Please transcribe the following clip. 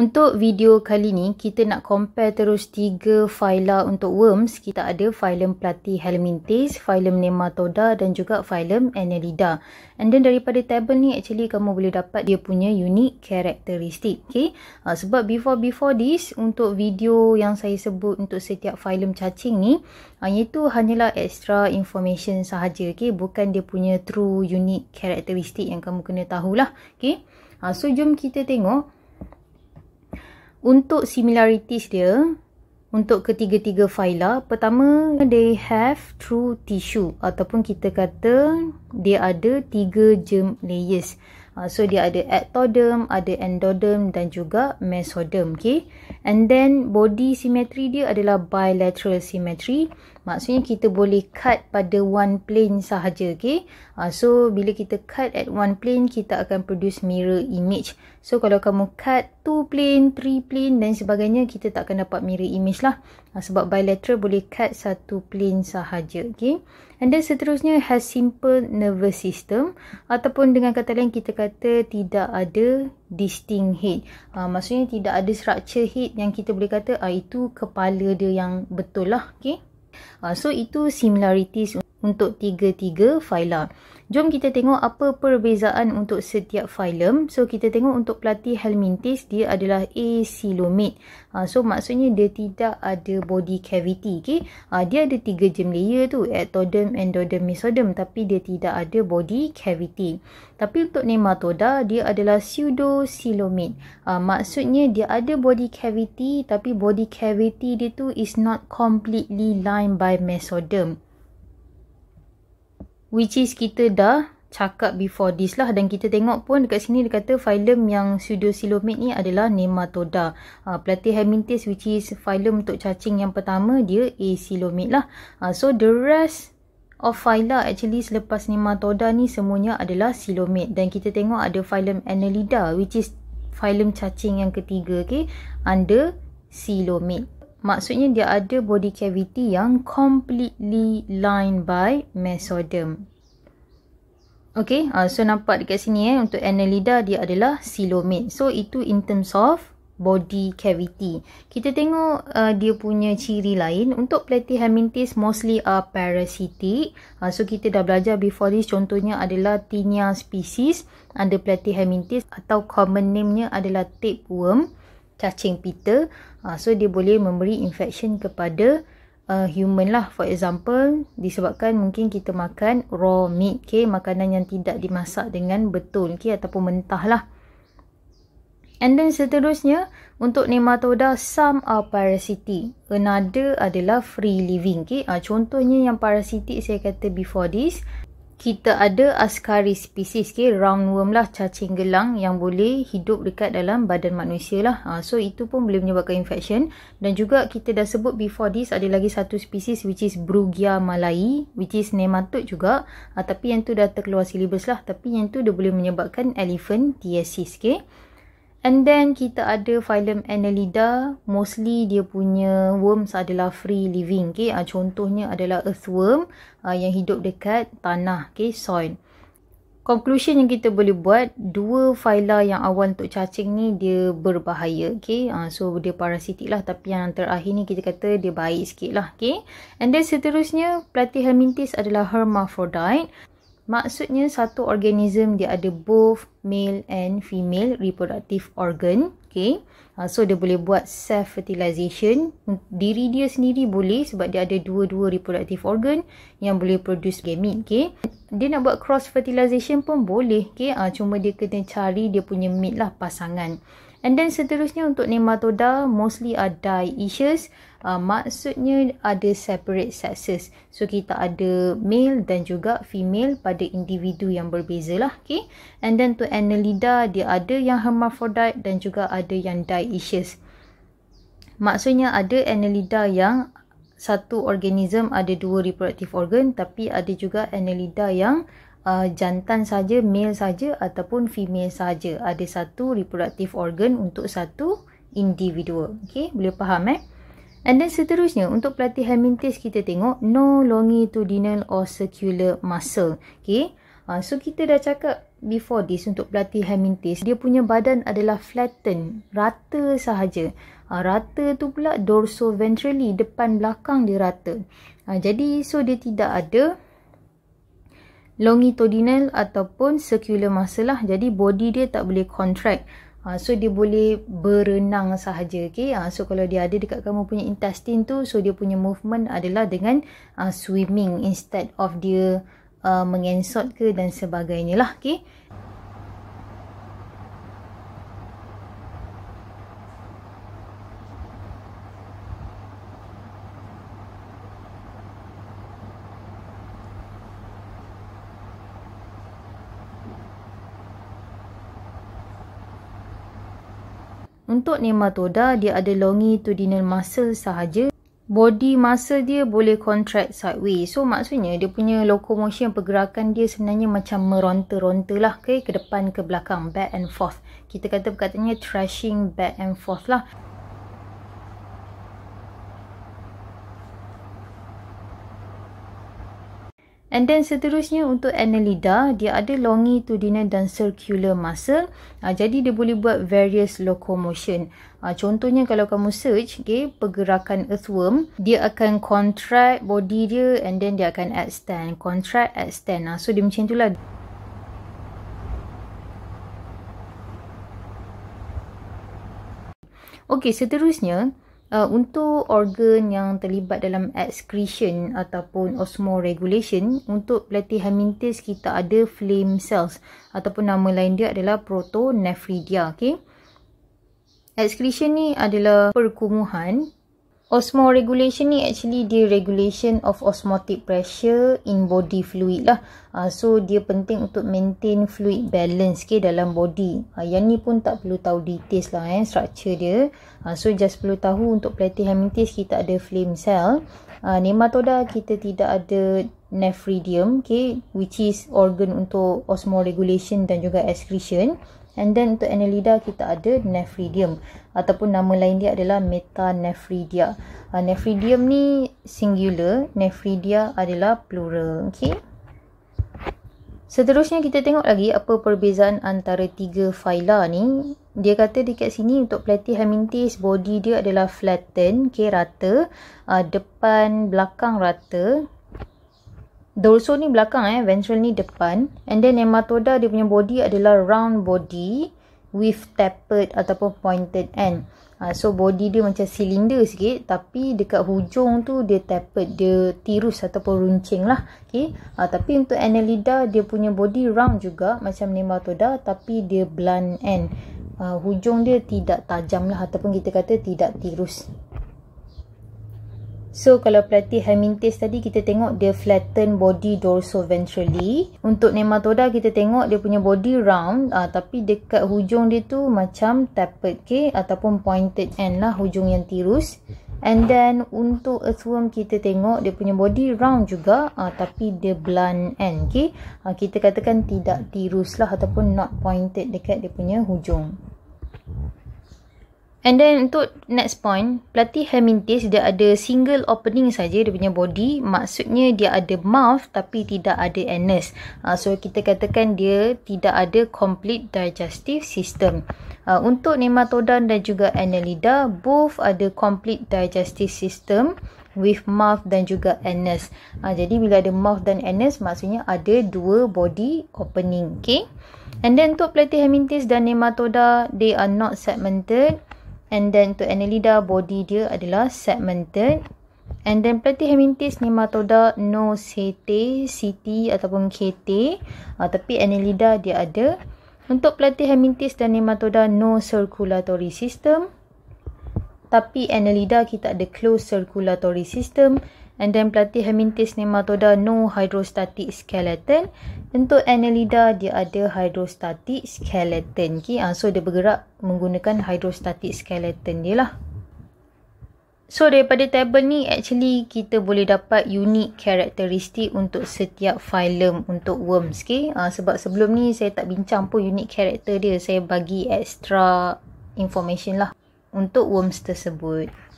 Untuk video kali ni, kita nak compare terus tiga phyla untuk worms. Kita ada phylum Plati Helminthes, phylum Nematoda dan juga phylum Annelida. And then daripada table ni actually kamu boleh dapat dia punya unique characteristic. Okay? Uh, sebab before-before this, untuk video yang saya sebut untuk setiap phylum cacing ni, uh, ah, itu hanyalah extra information sahaja. Okay? Bukan dia punya true unique characteristic yang kamu kena tahulah. Okay? Uh, so jom kita tengok untuk similarities dia untuk ketiga-tiga faila, lah, pertama they have true tissue ataupun kita kata dia ada tiga germ layers. Ah, so dia ada ectoderm, ada endoderm dan juga mesoderm. Okay. And then body symmetry dia adalah bilateral symmetry Maksudnya kita boleh cut pada one plane sahaja. Okay? Uh, ah, so bila kita cut at one plane, kita akan produce mirror image. So kalau kamu cut two plane, three plane dan sebagainya, kita tak akan dapat mirror image lah. Uh, sebab bilateral boleh cut satu plane sahaja. Okay? And then seterusnya, has simple nervous system. Ataupun dengan kata lain, kita kata tidak ada distinct head. Uh, maksudnya tidak ada structure head yang kita boleh kata uh, itu kepala dia yang betul lah. Okay? Uh, so itu similarities untuk tiga-tiga fila. Jom kita tengok apa perbezaan untuk setiap filem. So kita tengok untuk pelati helminthes dia adalah acylomate. Ah, ha, so maksudnya dia tidak ada body cavity. Okay? Ha, ah, dia ada tiga jem layer tu. Ectoderm, endoderm, mesoderm. Tapi dia tidak ada body cavity. Tapi untuk nematoda dia adalah pseudocylomate. Ah, ha, maksudnya dia ada body cavity tapi body cavity dia tu is not completely lined by mesoderm which is kita dah cakap before this lah dan kita tengok pun dekat sini dia kata phylum yang pseudosilomate ni adalah nematoda. Uh, ah, Platy hemintis which is phylum untuk cacing yang pertama dia asilomate lah. Uh, so the rest of phyla actually selepas nematoda ni semuanya adalah silomate dan kita tengok ada phylum annelida which is phylum cacing yang ketiga okay under silomate maksudnya dia ada body cavity yang completely lined by mesoderm. Okay, uh, so nampak dekat sini eh, untuk annelida dia adalah silomate. So, itu in terms of body cavity. Kita tengok uh, dia punya ciri lain. Untuk platyhelminthes mostly are parasitic. Uh, so, kita dah belajar before this contohnya adalah tinea species under platyhelminthes atau common name-nya adalah tapeworm. worm cacing pita uh, so dia boleh memberi infection kepada uh, human lah for example disebabkan mungkin kita makan raw meat okay makanan yang tidak dimasak dengan betul okay ataupun mentah lah and then seterusnya untuk nematoda some are parasitic another adalah free living okay uh, contohnya yang parasitic saya kata before this kita ada askari spesies ke okay? roundworm lah cacing gelang yang boleh hidup dekat dalam badan manusia lah ha, so itu pun boleh menyebabkan infection dan juga kita dah sebut before this ada lagi satu spesies which is Brugia malai which is nematode juga ha, tapi yang tu dah terkeluar syllabus lah tapi yang tu dia boleh menyebabkan elephant diasis ke okay? And then kita ada phylum Annelida. Mostly dia punya worms adalah free living. Okay? Uh, contohnya adalah earthworm uh, yang hidup dekat tanah, okay? soil. Conclusion yang kita boleh buat, dua phyla yang awal untuk cacing ni dia berbahaya. Okay? Uh, so dia parasitik lah tapi yang terakhir ni kita kata dia baik sikit lah. Okay? And then seterusnya, platyhelminthes adalah hermaphrodite. Maksudnya satu organism dia ada both male and female reproductive organ. Okay. Uh, so dia boleh buat self-fertilization. Diri dia sendiri boleh sebab dia ada dua-dua reproductive organ yang boleh produce gamete. Okay. Dia nak buat cross-fertilization pun boleh. Okay. Uh, cuma dia kena cari dia punya mate lah pasangan. And then seterusnya untuk nematoda, mostly are dioecious. Uh, ah, maksudnya ada separate sexes. So kita ada male dan juga female pada individu yang berbeza lah. Okay. And then to annelida, dia ada yang hermaphrodite dan juga ada yang dioecious. Maksudnya ada annelida yang satu organism ada dua reproductive organ tapi ada juga annelida yang uh, jantan saja, male saja ataupun female saja. Ada satu reproductive organ untuk satu individu, Okey, boleh faham eh? And then seterusnya, untuk pelatihan mintis kita tengok no longitudinal or circular muscle. Okey. Uh, so kita dah cakap before this untuk pelatihan mintis, dia punya badan adalah flattened, rata sahaja. Uh, rata tu pula dorso ventrally, depan belakang dia rata. Uh, jadi so dia tidak ada longitudinal ataupun circular masalah jadi body dia tak boleh contract ha, so dia boleh berenang sahaja okay? ha, ah, so kalau dia ada dekat kamu punya intestine tu so dia punya movement adalah dengan ha, swimming instead of dia uh, mengensot ke dan sebagainya lah okay? Untuk nematoda, dia ada longitudinal muscle sahaja. Body muscle dia boleh contract sideways. So, maksudnya dia punya locomotion pergerakan dia sebenarnya macam meronta-ronta lah. Okay? Ke depan ke belakang, back and forth. Kita kata katanya thrashing back and forth lah. And then seterusnya untuk annelida, dia ada longitudinal dan circular muscle. Uh, jadi dia boleh buat various locomotion. Uh, contohnya kalau kamu search okay, pergerakan earthworm, dia akan contract body dia and then dia akan extend. Contract, extend. Uh, so dia macam itulah. Okay, seterusnya, Uh, untuk organ yang terlibat dalam excretion ataupun osmoregulation, untuk platyhelminthes kita ada flame cells ataupun nama lain dia adalah protonephridia. Okay? Excretion ni adalah perkumuhan osmoregulation ni actually dia regulation of osmotic pressure in body fluid lah. Uh, so dia penting untuk maintain fluid balance okay, dalam body. Uh, yang ni pun tak perlu tahu details lah eh, structure dia. Uh, so just perlu tahu untuk platyhelminthes kita ada flame cell. Uh, nematoda kita tidak ada nephridium okay, which is organ untuk osmoregulation dan juga excretion. And then untuk annelida kita ada nephridium ataupun nama lain dia adalah metanephridia. Uh, ah, nephridium ni singular, nephridia adalah plural. Okay. Seterusnya kita tengok lagi apa perbezaan antara tiga phyla ni. Dia kata dekat sini untuk platyhelminthes body dia adalah flattened, okay, rata, uh, depan belakang rata, dorsal ni belakang eh ventral ni depan and then nematoda dia punya body adalah round body with tapered ataupun pointed end uh, so body dia macam silinder sikit tapi dekat hujung tu dia tapered dia tirus ataupun runcing lah okay. uh, tapi untuk annelida dia punya body round juga macam nematoda tapi dia blunt end uh, hujung dia tidak tajam lah ataupun kita kata tidak tirus So kalau pelatih hemintes tadi kita tengok dia flatten body dorsoventrally. Untuk nematoda kita tengok dia punya body round uh, tapi dekat hujung dia tu macam tapered ke okay? ataupun pointed end lah hujung yang tirus. And then untuk earthworm kita tengok dia punya body round juga uh, tapi dia blunt end. Okay? Uh, kita katakan tidak tirus lah ataupun not pointed dekat dia punya hujung. And then untuk next point, pelatih Hermintis dia ada single opening saja dia punya body. Maksudnya dia ada mouth tapi tidak ada anus. Uh, so kita katakan dia tidak ada complete digestive system. Uh, untuk nematoda dan juga annelida, both ada complete digestive system with mouth dan juga anus. Uh, jadi bila ada mouth dan anus, maksudnya ada dua body opening. Okay? And then untuk pelatih Hermintis dan nematoda, they are not segmented. And then untuk annelida, body dia adalah segmented. And then platyhelminthes, nematoda, no CT, CT ataupun KT. Uh, ah, tapi annelida dia ada. Untuk platyhelminthes dan nematoda, no circulatory system. Tapi annelida kita ada closed circulatory system. And then platy hemintis nematoda no hydrostatic skeleton. Tentu annelida dia ada hydrostatic skeleton. Okay. Uh, so dia bergerak menggunakan hydrostatic skeleton dia lah. So daripada table ni actually kita boleh dapat unique characteristic untuk setiap phylum untuk worms. Okay. Uh, sebab sebelum ni saya tak bincang pun unique character dia. Saya bagi extra information lah untuk worms tersebut.